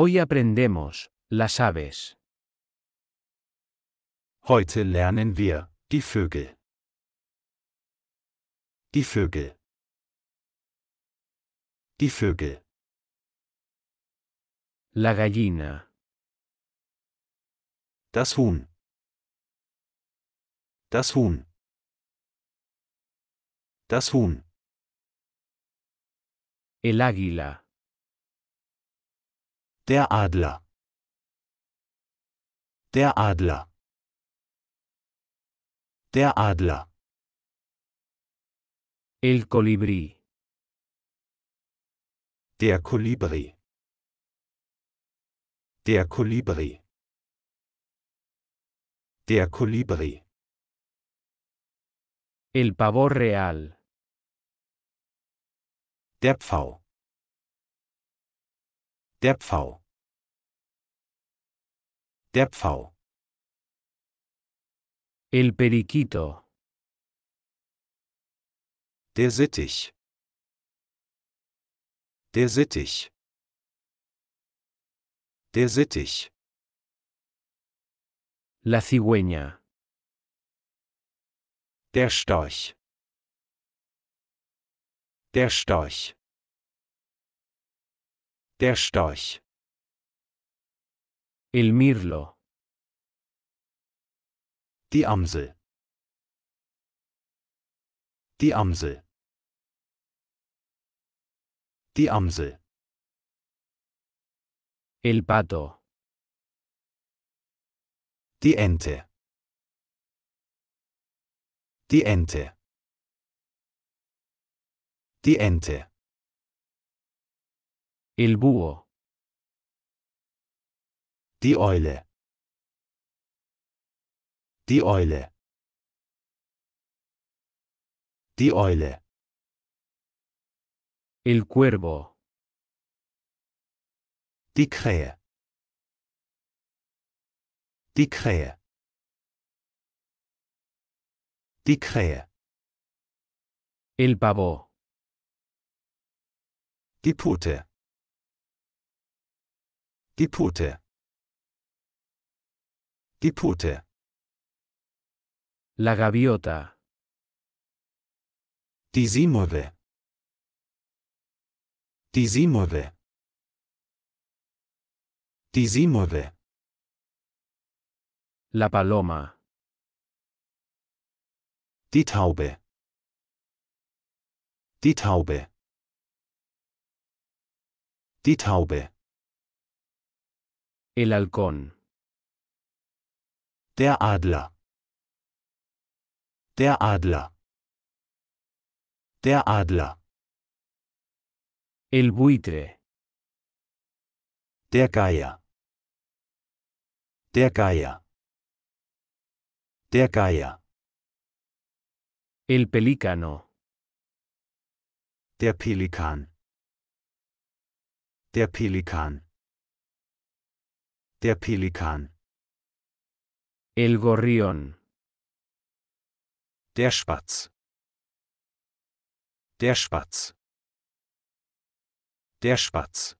Hoy aprendemos, las aves. Heute lernen wir, die Vögel. Die Vögel. Die Vögel. La gallina. Das Huhn. Das Huhn. Das Huhn. El águila. Der Adler. Der Adler. Der Adler. El Colibri. Der Kolibri. Der Kolibri. Der Kolibri. El pavor real. Der Pfau. Der Pfau. Der Pfau. El periquito. Der Sittich. Der Sittich. Der Sittich. La cigüeña. Der Storch. Der Storch. Der Storch. El Mirlo. Die Amsel. Die Amsel. Die Amsel. El pato. Die Ente. Die Ente. Die Ente. Il búho. Die Eule. Die Eule. Die Eule. El cuervo. Die Krähe. Die Krähe. Die Krähe. El pavo. Die Pute. Die Pute. La gaviota. Die se Die se Die se La paloma. Die Taube. Die Taube. Die Taube. El halcón. Der Adler. Der Adler. Der Adler. El buitre. Der Geier. Der Geier. Der Geier. El pelícano. Der Pelikan. Der Pelikan. Der Pelikan. El Gorrión. Der Spatz. Der Spatz. Der Spatz.